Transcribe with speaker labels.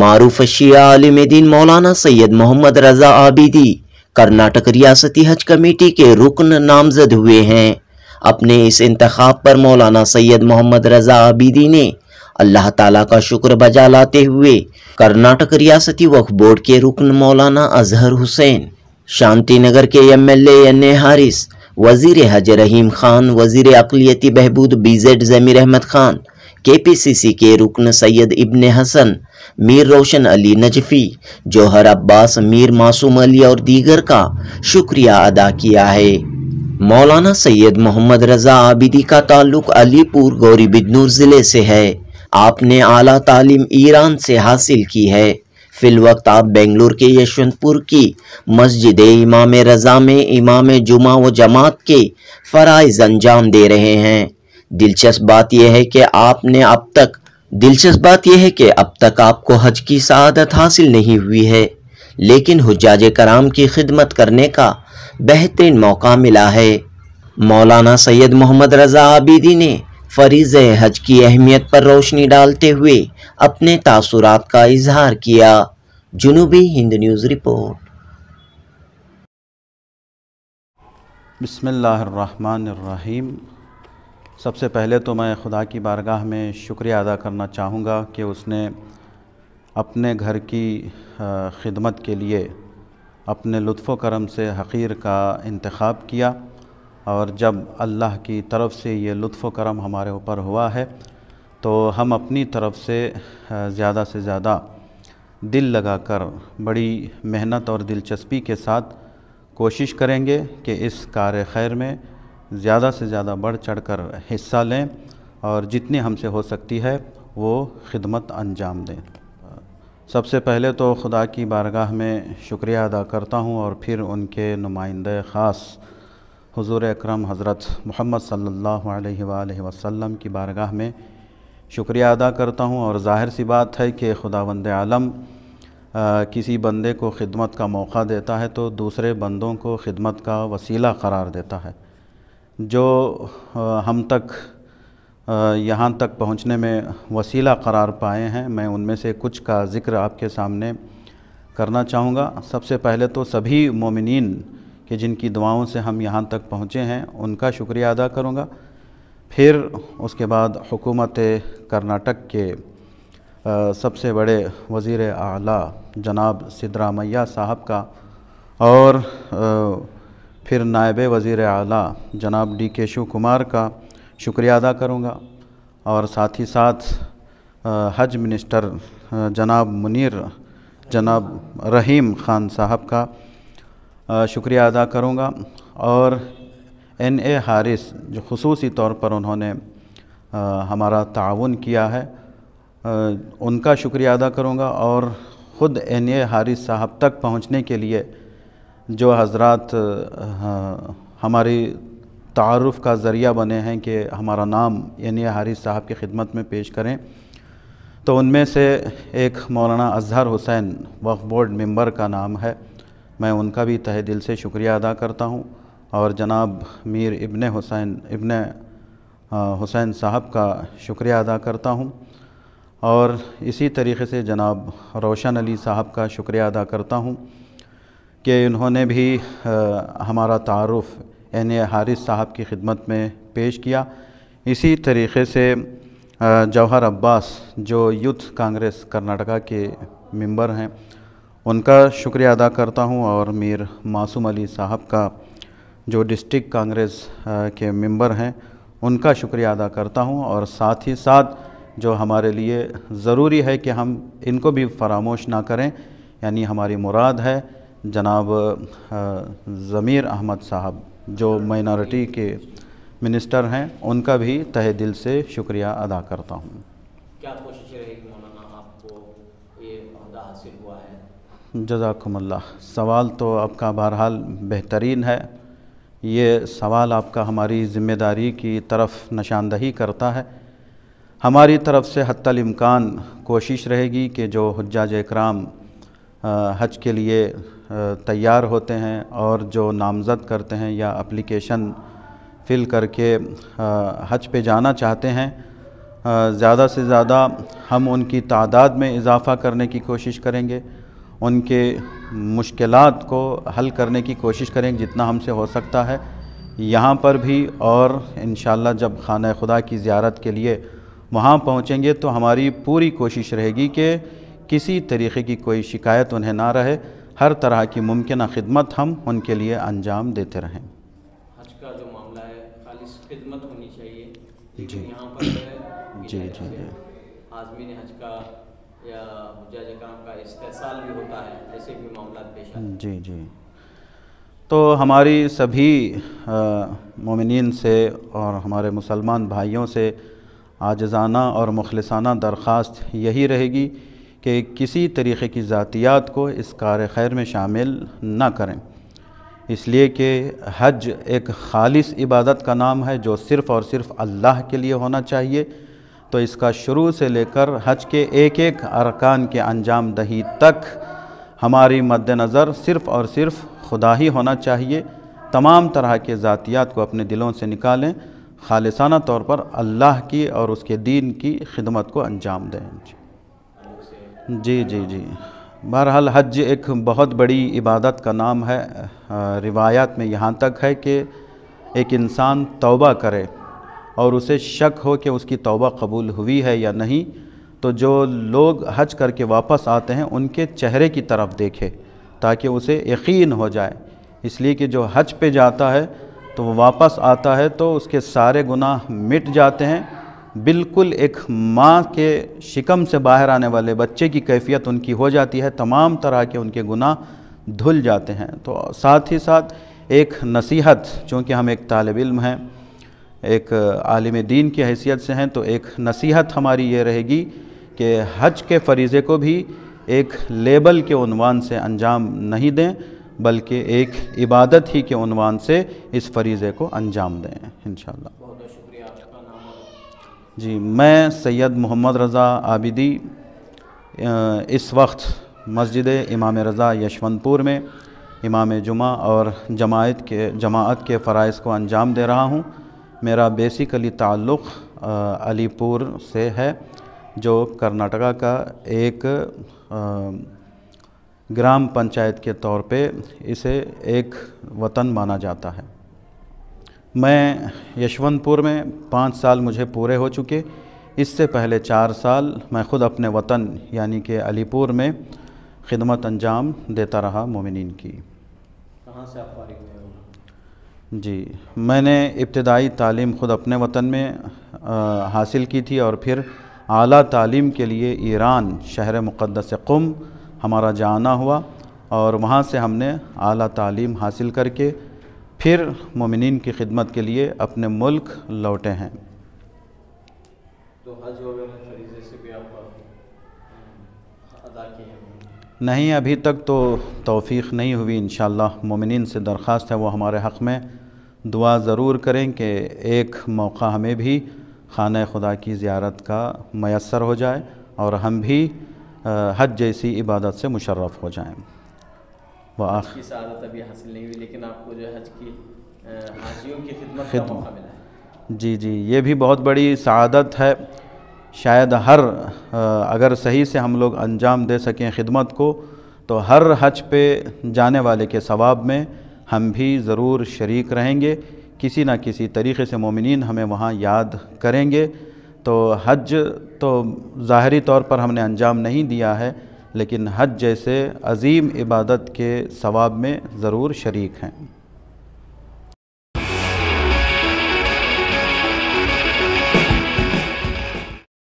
Speaker 1: मारूफ शिया आलिम दिन मौलाना सैयद मोहम्मद रजा आबिदी कर्नाटक रियासती हज कमेटी के रुकन नामजद हुए हैं अपने इस इंतखब पर मौलाना सैयद मोहम्मद रजा आबिदी ने अल्लाह ताला का शुक्र बजा लाते हुए कर्नाटक रियासती वक्फ बोर्ड के रुकन मौलाना अजहर हुसैन शांति नगर के M L N A Haris वजीर हज रहीम खान वजीर अकलीति बहबूद बीजेड जमीर अहमद खान केपीसीसी के रुकन सैयद इब्ने हसन मीर रोशन अली नजफ़ी जौहर अब्बास मीर मासूम अली और दीगर का शुक्रिया अदा किया है मौलाना सैयद मोहम्मद रज़ा आबिदी का ताल्लुक अलीपुर गौरी बिजनूर ज़िले से है आपने आला तालीम ईरान से हासिल की है वक्त आप बेंगलुरु के यशवंतपुर की मस्जिद इमाम रज़ा में इमाम जुमा व जमात के फ़राइज़ अंजाम दे रहे हैं दिलचस्प बात यह है कि आपने अब तक दिलचस्प बात यह है कि अब तक आपको हज की शहादत हासिल नहीं हुई है लेकिन हजाज कराम की खिदमत करने का बेहतरीन मौका मिला है मौलाना सैयद मोहम्मद रज़ा आबिदी ने फरीज़ हज की अहमियत पर रोशनी डालते हुए अपने तासुरात का इजहार किया जुनूबी हिंद न्यूज़ रिपोर्ट
Speaker 2: बिस्मिल्लाहिर्रहमानिर्रहीम सबसे पहले तो मैं खुदा की बारगाह में शुक्रिया अदा करना चाहूँगा कि उसने अपने घर की खिदमत के लिए अपने लुत्फ़ करम से हकीर का इंतखब किया और जब अल्लाह की तरफ़ से ये लुत्फ़ करम हमारे ऊपर हुआ है तो हम अपनी तरफ़ से ज़्यादा से ज़्यादा दिल लगाकर बड़ी मेहनत और दिलचस्पी के साथ कोशिश करेंगे कि इस कार खैर में ज़्यादा से ज़्यादा बढ़ चढ़कर हिस्सा लें और जितनी हमसे हो सकती है वो खिदमत अंजाम दें सबसे पहले तो खुदा की बारगाह में शुक्रिया अदा करता हूँ और फिर उनके नुमाइंदे ख़ास हुजूर अकरम हज़रत मोहम्मद सल्लल्लाहु अलैहि वसल्लम की बारगाह में शुक्रिया अदा करता हूँ और ज़ाहिर सी बात है कि खुदावंद आलम आ, किसी बंदे को खिदमत का मौका देता है तो दूसरे बंदों को खिदमत का वसीला करार देता है जो हम तक यहाँ तक पहुँचने में वसीला करार पाए हैं मैं उनमें से कुछ का ज़िक्र आपके सामने करना चाहूँगा सबसे पहले तो सभी मोमिन के जिनकी दुआओं से हम यहाँ तक पहुँचे हैं उनका शुक्रिया अदा करूँगा फिर उसके बाद हुकूमत कर्नाटक के सबसे बड़े वज़ी अला जनाब सिद्धरामैया साहब का और फिर नायब वज़ी अल जनाब डी के शिव कुमार का शुक्रिया अदा करूँगा और साथ ही साथ हज मिनिस्टर जनाब मुनीर जनाब रहीम ख़ान साहब का शुक्रिया अदा करूँगा और एन ए हारिस जो खसूसी तौर पर उन्होंने हमारा ताउन किया है उनका शुक्रिया अदा करूँगा और ख़ुद एन ए हारिस साहब तक पहुँचने के लिए जो हजरत हमारी तारफ़ का ज़रिया बने हैं कि हमारा नाम यानी हारिस साहब की खिदमत में पेश करें तो उनमें से एक मौलाना अजहर हुसैन वक्फ बोर्ड मेंबर का नाम है मैं उनका भी तहे दिल से शुक्रिया अदा करता हूँ और जनाब मीर इब्ने हुसैन इब्ने हुसैन साहब का शुक्रिया अदा करता हूँ और इसी तरीके से जनाब रोशन अली साहब का शुक्रिया अदा करता हूँ कि इन्होंने भी हमारा तारफ़ एन ए हारिस साहब की खिदमत में पेश किया इसी तरीके से जौहर अब्बास जो यूथ कांग्रेस कर्नाटका के मेंबर हैं उनका शुक्रिया अदा करता हूं और मीर मासूम अली साहब का जो डिस्ट्रिक्ट कांग्रेस के मेंबर हैं उनका शुक्रिया अदा करता हूं और साथ ही साथ जो हमारे लिए ज़रूरी है कि हम इनको भी फरामोश ना करें यानी हमारी मुराद है जनाब ज़मीर अहमद साहब जो माइनॉरिटी के मिनिस्टर हैं उनका भी तहे दिल से शुक्रिया अदा करता हूँ क्या कोशिश जजाकमल्ला सवाल तो आपका बहरहाल बेहतरीन है ये सवाल आपका हमारी ज़िम्मेदारी की तरफ निशानदही करता है हमारी तरफ से हती कोशिश रहेगी कि जो हजाज कराम हज के लिए तैयार होते हैं और जो नामज़द करते हैं या अप्लीकेशन फ़िल करके हज पे जाना चाहते हैं ज़्यादा से ज़्यादा हम उनकी तादाद में इजाफ़ा करने की कोशिश करेंगे उनके मुश्किल को हल करने की कोशिश करेंगे जितना हमसे हो सकता है यहाँ पर भी और इन जब खान खुदा की ज़्यारत के लिए वहाँ पहुँचेंगे तो हमारी पूरी कोशिश रहेगी कि किसी तरीके की कोई शिकायत उन्हें ना रहे हर तरह की मुमकिन खिदमत हम उनके लिए अंजाम देते रहें हज का जो मामला है खालिश खिदमत होनी चाहिए जी यहाँ पर जी जी जी आजमीन हज का या का इस्तेसाल भी होता है जैसे भी मामला पेश जी जी तो हमारी सभी ममिन से और हमारे मुसलमान भाइयों से आजज़ाना और मुखलसाना दरख्वास्त यही रहेगी कि किसी तरीक़े की ज़ातियात को इस कार खैर में शामिल ना करें इसलिए कि हज एक खालिस इबादत का नाम है जो सिर्फ़ और सिर्फ़ अल्लाह के लिए होना चाहिए तो इसका शुरू से लेकर हज के एक एक अरकान के अंजाम दही तक हमारी मद्दनज़र सिर्फ़ और सिर्फ़ खुदा ही होना चाहिए तमाम तरह के ज़ातियात को अपने दिलों से निकालें खालिसाना तौर पर अल्लाह की और उसके दीन की खिदमत को अंजाम दें जी जी जी बहरहाल हज एक बहुत बड़ी इबादत का नाम है रिवायात में यहाँ तक है कि एक इंसान तौबा करे और उसे शक हो कि उसकी तौबा कबूल हुई है या नहीं तो जो लोग हज करके वापस आते हैं उनके चेहरे की तरफ देखे ताकि उसे यकीन हो जाए इसलिए कि जो हज पे जाता है तो वो वापस आता है तो उसके सारे गुनाह मिट जाते हैं बिल्कुल एक माँ के शिकम से बाहर आने वाले बच्चे की कैफियत उनकी हो जाती है तमाम तरह के उनके गुनाह धुल जाते हैं तो साथ ही साथ एक नसीहत चूँकि हम एक तालब इल्म हैं एक आलिम दीन की हैसियत से हैं तो एक नसीहत हमारी ये रहेगी कि हज के फरीज़े को भी एक लेबल के उनवान से अंजाम नहीं दें बल्कि एक इबादत ही के उनवान से इस फरीज़े को अंजाम दें इन बहुत जी मैं सैयद मोहम्मद रज़ा आबिदी इस वक्त मस्जिद इमाम रज़ा यशवंतपुर में इमाम जुमा और जमायत के जमात के फ़रज़ को अंजाम दे रहा हूँ मेरा बेसिकली ताल्लुक़ अलीपुर से है जो कर्नाटका का एक ग्राम पंचायत के तौर पे इसे एक वतन माना जाता है मैं यशवंतपुर में पाँच साल मुझे पूरे हो चुके इससे पहले चार साल मैं ख़ुद अपने वतन यानी कि अलीपुर में खिदमत अंजाम देता रहा मोमिन की
Speaker 1: कहाँ से आप
Speaker 2: जी मैंने इब्तदाई तालीम ख़ुद अपने वतन में आ, हासिल की थी और फिर आला तालीम के लिए ईरान शहर मुक़दस कुम हमारा जाना हुआ और वहाँ से हमने आला तालीम हासिल करके फिर ममिन की खिदमत के लिए अपने मुल्क लौटे हैं तो हज से
Speaker 1: भी आप अदा
Speaker 2: नहीं अभी तक तो तोफ़ी नहीं हुई इन शमिन से दरख्वास्त है वो हमारे हक़ में दुआ ज़रूर करें कि एक मौका हमें भी खाना खुदा की ज़्यारत का मैसर हो जाए और हम भी हज जैसी इबादत से मुशर्रफ़ हो जाएं की शहादत अभी हासिल नहीं हुई लेकिन आपको जो हज की हाजियों की खिदमत का मौका मिला है जी जी ये भी बहुत बड़ी शहादत है शायद हर अगर सही से हम लोग अंजाम दे सकें खिदमत को तो हर हज पे जाने वाले के सवाब में हम भी ज़रूर शरीक रहेंगे किसी ना किसी तरीके से मोमिन हमें वहाँ याद करेंगे तो हज तो ज़ाहरी तौर पर हमने अंजाम नहीं दिया है लेकिन हज जैसे अजीम इबादत के सवाब में ज़रूर शरीक हैं